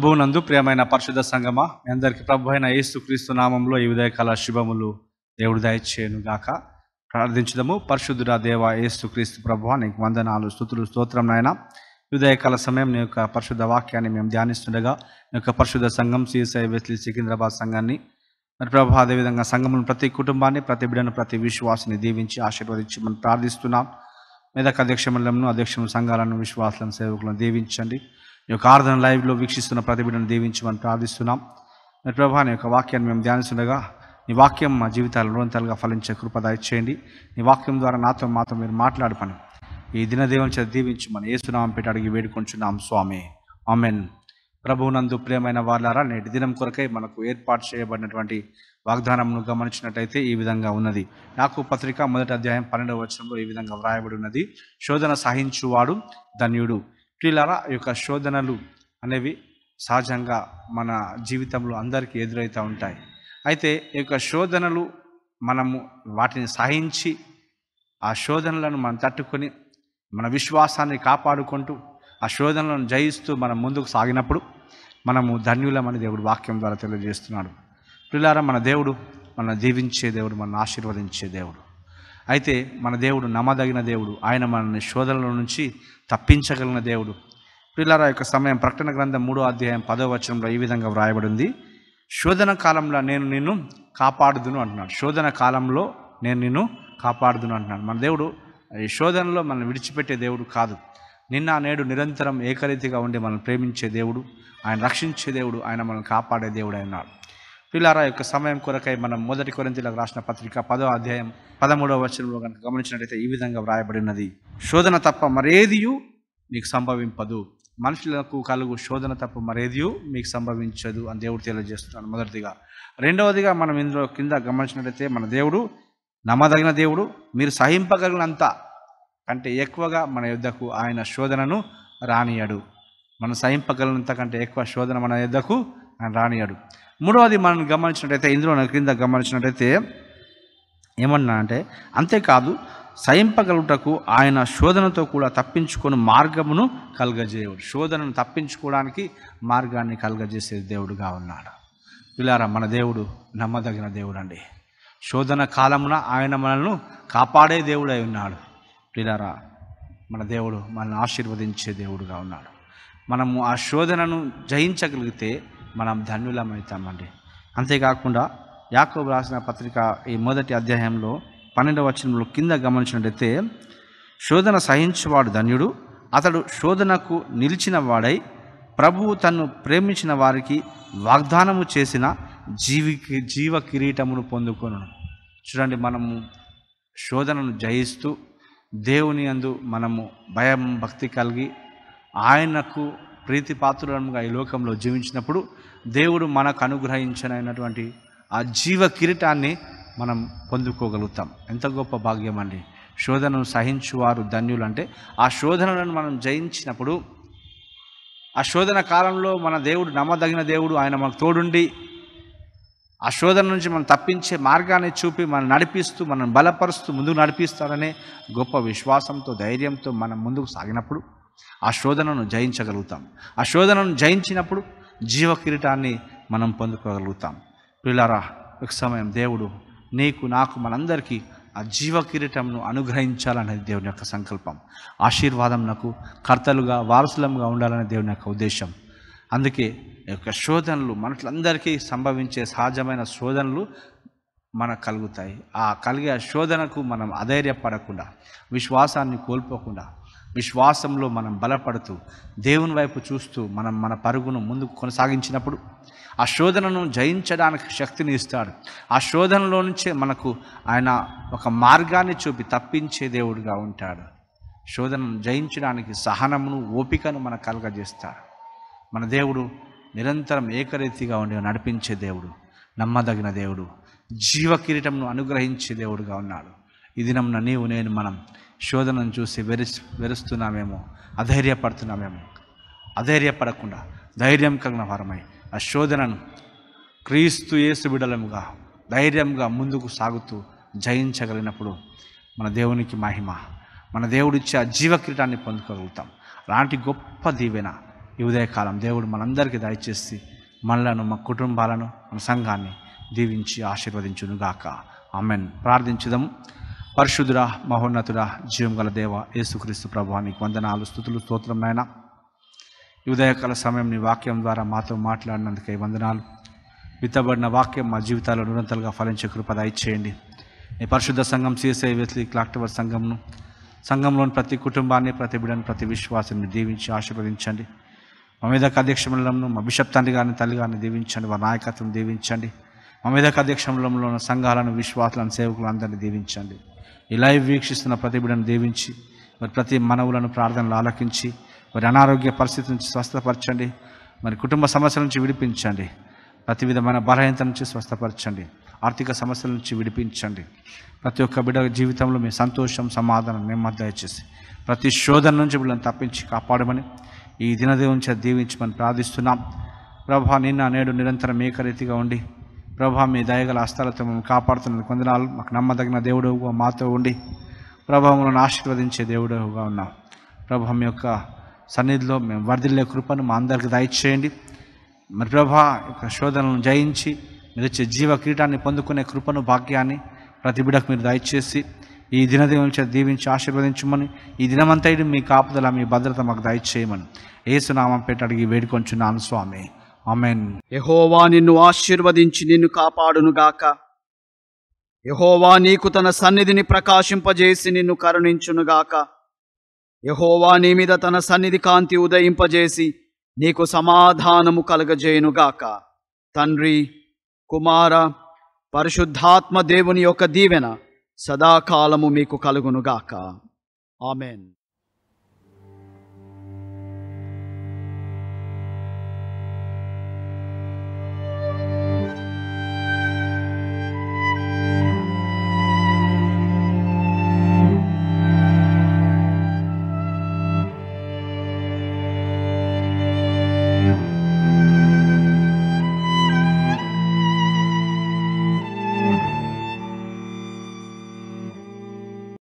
ప్రభువునందు ప్రియమైన పరిశుద్ధ సంగమ మీ అందరికీ ప్రభు అయిన క్రీస్తు నామంలో ఈ ఉదయకాల శుభములు దేవుడు దయచేయను గాక ప్రార్థించడము పరిశుద్ధుడా దేవ క్రీస్తు ప్రభు నీకు వందనాలు స్థుతులు స్తోత్రం నాయన ఉదయకాల సమయం నీ యొక్క పరిశుద్ధ వాక్యాన్ని మేము ధ్యానిస్తుండగా నీ యొక్క పరిశుద్ధ సంఘం సిఎస్ఐ వెస్లి సికింద్రాబాద్ సంఘాన్ని మరి ప్రభు అదేవిధంగా సంఘములను ప్రతి కుటుంబాన్ని ప్రతి బిడ్డను ప్రతి విశ్వాసిని దీవించి ఆశీర్వదించి మనం ప్రార్థిస్తున్నాం మీద అధ్యక్ష మండలంను అధ్యక్ష సంఘాలను విశ్వాసులను సేవకులను దీవించండి ఈ యొక్క ఆరాధన లైవ్లో వీక్షిస్తున్న ప్రతి బిడ్డను దీవించమని ప్రార్థిస్తున్నాం ప్రభా నీ యొక్క వాక్యాన్ని మేము ధ్యానిస్తుండగా నీ వాక్యం మా జీవితాలు రోంతలుగా ఫలించే కృప దయచేయండి నీ వాక్యం ద్వారా నాతో మాతో మీరు మాట్లాడుపని ఈ దినదేవం చేత దీవించమని ఏసునామం పెట్టి అడిగి వేడుకొంచున్నాం స్వామి ఆమెన్ ప్రభువునందు ప్రేమైన వాళ్ళారా నేటి దినం కొరకై మనకు ఏర్పాటు చేయబడినటువంటి వాగ్దానంను గమనించినట్లయితే ఈ విధంగా ఉన్నది నాకు పత్రిక మొదటి అధ్యాయం పన్నెండవ వచనంలో ఈ విధంగా వ్రాయబడి ఉన్నది శోధన సహించువాడు ధన్యుడు ప్రియులరా ఈ యొక్క శోధనలు అనేవి సహజంగా మన జీవితంలో అందరికీ ఎదురవుతూ ఉంటాయి అయితే ఈ యొక్క శోధనలు మనము వాటిని సహించి ఆ శోధనలను మనం తట్టుకొని మన విశ్వాసాన్ని కాపాడుకుంటూ ఆ శోధనలను జయిస్తూ మనం ముందుకు సాగినప్పుడు మనము ధన్యులమని దేవుడు వాక్యం ద్వారా తెలియజేస్తున్నాడు పిల్లారా మన దేవుడు మన దీవించే దేవుడు మన ఆశీర్వదించే దేవుడు అయితే మన దేవుడు నమ్మదగిన దేవుడు ఆయన మనల్ని శోధనల నుంచి తప్పించగలిగిన దేవుడు పిల్లల యొక్క సమయం ప్రకటన గ్రంథం మూడో అధ్యాయం పదో వచనంలో ఈ విధంగా వ్రాయబడింది శోధన కాలంలో నేను నిన్ను కాపాడుదును అంటున్నాడు శోధన కాలంలో నేను నిన్ను కాపాడుదును అంటున్నాడు మన దేవుడు ఈ శోధనలో మనల్ని విడిచిపెట్టే దేవుడు కాదు నిన్న నేడు నిరంతరం ఏకరీతిగా ఉండి మనల్ని ప్రేమించే దేవుడు ఆయన రక్షించే దేవుడు ఆయన మనల్ని కాపాడే దేవుడు అన్నాడు పిల్లారా యొక్క సమయం కొరకై మనం మొదటి కొరింతలకు రాసిన పత్రిక పదో అధ్యాయం పదమూడవ వచనంలో కనుక గమనించినట్లయితే ఈ విధంగా వ్రాయబడినది శోధన తప్ప మరేదియు మీకు సంభవింపదు మనుషులకు కలుగు శోధన తప్ప మరేదియు మీకు సంభవించదు అని దేవుడు తెలియజేస్తున్నాడు మొదటిదిగా రెండవదిగా మనం ఇందులో కింద గమనించినట్లయితే మన దేవుడు నమ్మదగిన దేవుడు మీరు సహింపగలిగినంత కంటే ఎక్కువగా మన యుద్ధకు ఆయన శోధనను రానియడు మనం సహింపగలిగినంత కంటే ఎక్కువ శోధన మన యుద్ధకు ఆయన రానియడు మూడవది మనం గమనించినట్టయితే ఇందులో క్రింద గమనించినట్టయితే ఏమన్నా అంటే అంతేకాదు సయింపగలుటకు ఆయన శోధనతో కూడా తప్పించుకొని మార్గమును కలగజేయడు శోధనను తప్పించుకోవడానికి మార్గాన్ని కలగజేసే దేవుడుగా ఉన్నాడు పిల్లారా మన దేవుడు నమ్మదగిన దేవుడు అండి శోధన కాలమున ఆయన మనల్ని కాపాడే దేవుడై ఉన్నాడు పిల్లారా మన దేవుడు మనల్ని ఆశీర్వదించే దేవుడుగా ఉన్నాడు మనము ఆ శోధనను జయించగలిగితే మనం ధన్యులమవుతామండి అంతేకాకుండా యాకోబు రాసిన పత్రిక ఈ మొదటి అధ్యాయంలో పన్నెండవ వచనంలో కింద గమనించినట్లయితే శోధన సహించేవాడు ధన్యుడు అతడు శోధనకు నిలిచిన వాడై ప్రభువు తను ప్రేమించిన వారికి వాగ్దానము చేసిన జీవి జీవ కిరీటమును పొందుకొను చూడండి మనము శోధనను జయిస్తూ దేవుని అందు మనము భయం భక్తి కలిగి ఆయనకు ప్రీతిపాత్రులంగా ఈ లోకంలో జీవించినప్పుడు దేవుడు మనకు అనుగ్రహించనైనటువంటి ఆ జీవ కిరీటాన్ని మనం పొందుకోగలుగుతాం ఎంత గొప్ప భాగ్యం అండి శోధనను సహించువారు ధన్యులు అంటే ఆ శోధనలను మనం జయించినప్పుడు ఆ శోధన కాలంలో మన దేవుడు నమ్మదగిన దేవుడు ఆయన మనకు తోడుండి ఆ శోధన నుంచి మనం తప్పించే మార్గాన్ని చూపి మనం నడిపిస్తూ మనం బలపరుస్తూ ముందుకు నడిపిస్తారనే గొప్ప విశ్వాసంతో ధైర్యంతో మనం ముందుకు సాగినప్పుడు ఆ శోధనను జయించగలుగుతాం ఆ శోధనను జయించినప్పుడు జీవ కిరీటాన్ని మనం పొందుకోగలుగుతాం పిల్లరా ఒక సమయం దేవుడు నీకు నాకు మనందరికీ ఆ జీవ కిరీటంను అనుగ్రహించాలనేది దేవుని యొక్క సంకల్పం ఆశీర్వాదం నాకు కర్తలుగా వారసులంగా ఉండాలనే దేవుని యొక్క ఉద్దేశం అందుకే ఈ యొక్క శోధనలు మనుషులందరికీ సంభవించే సహజమైన శోధనలు మనకు కలుగుతాయి ఆ కలిగే శోధనకు మనం అధైర్యపడకుండా విశ్వాసాన్ని కోల్పోకుండా విశ్వాసంలో మనం బలపడుతూ దేవుని వైపు చూస్తూ మనం మన పరుగును ముందుకు కొనసాగించినప్పుడు ఆ శోధనను జయించడానికి శక్తిని ఇస్తాడు ఆ శోధనలో నుంచే మనకు ఆయన ఒక మార్గాన్ని చూపి తప్పించే దేవుడిగా ఉంటాడు శోధనను జయించడానికి సహనమును ఓపికను మనకు కలగజేస్తాడు మన దేవుడు నిరంతరం ఏకరీతిగా ఉండి నడిపించే దేవుడు నమ్మదగిన దేవుడు జీవకిరీటంను అనుగ్రహించే దేవుడుగా ఉన్నాడు ఈ దినంన నీవు నేను మనం శోధనను చూసి వెరి వెరుస్తున్నామేమో అధైర్యపడుతున్నామేమో అధైర్యపడకుండా ధైర్యం కలిగిన వారమై ఆ శోధనను క్రీస్తు యేసు బిడలముగా ధైర్యంగా ముందుకు సాగుతూ జయించగలిగినప్పుడు మన దేవునికి మహిమ మన దేవుడిచ్చే ఆ జీవకిరీటాన్ని పొందుకోగలుగుతాం అలాంటి గొప్ప దీవెన ఈ ఉదయకాలం దేవుడు మనందరికీ దయచేసి మనలను మా కుటుంబాలను మన సంఘాన్ని దీవించి ఆశీర్వదించునుగాక ఆమెను ప్రార్థించుదాము పరిశుద్ధురా మహోన్నతుడా జీవం గల దేవ యేసుక్రీస్తు ప్రభు నీకు వందనాలు స్థుతులు స్తోత్రం నాయన ఉదయకాల సమయం నీ వాక్యం ద్వారా మాతో మాట్లాడినందుకై వందనాలు విత్తబడిన వాక్యం మా జీవితాల్లో నిరంతరంగా ఫలించే కృప దయచేయండి నీ పరిశుద్ధ సంఘం సీఎస్ఐ వెస్లీ క్లాక్టవర్ సంఘంను సంఘంలోని ప్రతి కుటుంబాన్ని ప్రతి బిడ్డను ప్రతి విశ్వాసాన్ని దీవించి ఆశీర్వదించండి మా మీదకు అధ్యక్షంలో మా బిషప్ తండ్రి గారిని తల్లి గారిని దీవించండి వారి నాయకత్వం దీవించండి మా మీదకు అధ్యక్షంలో ఉన్న సంఘాలను విశ్వాసాలను సేవకులు అందరినీ దీవించండి ఈ లైవ్ వీక్షిస్తున్న ప్రతి బిడ్డను దీవించి మరి ప్రతి మనవులను ప్రార్థనలు ఆలకించి మరి అనారోగ్య పరిస్థితి నుంచి స్వస్థపరచండి మరి కుటుంబ సమస్యల నుంచి విడిపించండి ప్రతి విధమైన బలహీనత నుంచి స్వస్థపరచండి ఆర్థిక సమస్యల నుంచి విడిపించండి ప్రతి ఒక్క బిడ్డ జీవితంలో మీ సంతోషం సమాధానం నెమ్మది చేసి ప్రతి శోధన నుంచి వీళ్ళని తప్పించి కాపాడమని ఈ దినదేవుని దీవించమని ప్రార్థిస్తున్నాం ప్రభా నిన్న నేడు నిరంతరం ఏకరీతిగా ఉండి ప్రభా మీ దయగల హస్తాలతో మమ్మల్ని కాపాడుతున్న కొందనాలు మాకు నమ్మదగిన దేవుడవుగా మాతో ఉండి ప్రభావములను ఆశీర్వదించే దేవుడవుగా ఉన్నాం ప్రభా మీ యొక్క సన్నిధిలో మేము వర్ధిల్లే కృపను మా అందరికి దయచేయండి మరి ప్రభా యొక్క శోధనలను జయించి మీరు వచ్చే జీవ కీటాన్ని పొందుకునే కృపను భాగ్యాన్ని ప్రతి బిడకు మీరు దయచేసి ఈ దినదేవం దీవించి ఆశీర్వదించమని ఈ దినమంతటి మీ కాపుదల మీ భద్రత మాకు దయచేయమని ఏసునామం పెట్టడిగి వేడుకొంచున్నాను స్వామి అమెన్ యహోవా నిన్ను ఆశీర్వదించి నిన్ను కాపాడునుగాక యహోవా నీకు తన సన్నిధిని ప్రకాశింపజేసి నిన్ను కరుణించునుగాక యహోవా నీ మీద తన సన్నిధి కాంతి ఉదయింపజేసి నీకు సమాధానము కలగజేయునుగాక తండ్రి కుమార పరిశుద్ధాత్మ దేవుని యొక్క దీవెన సదాకాలము మీకు కలుగునుగాక ఆమెన్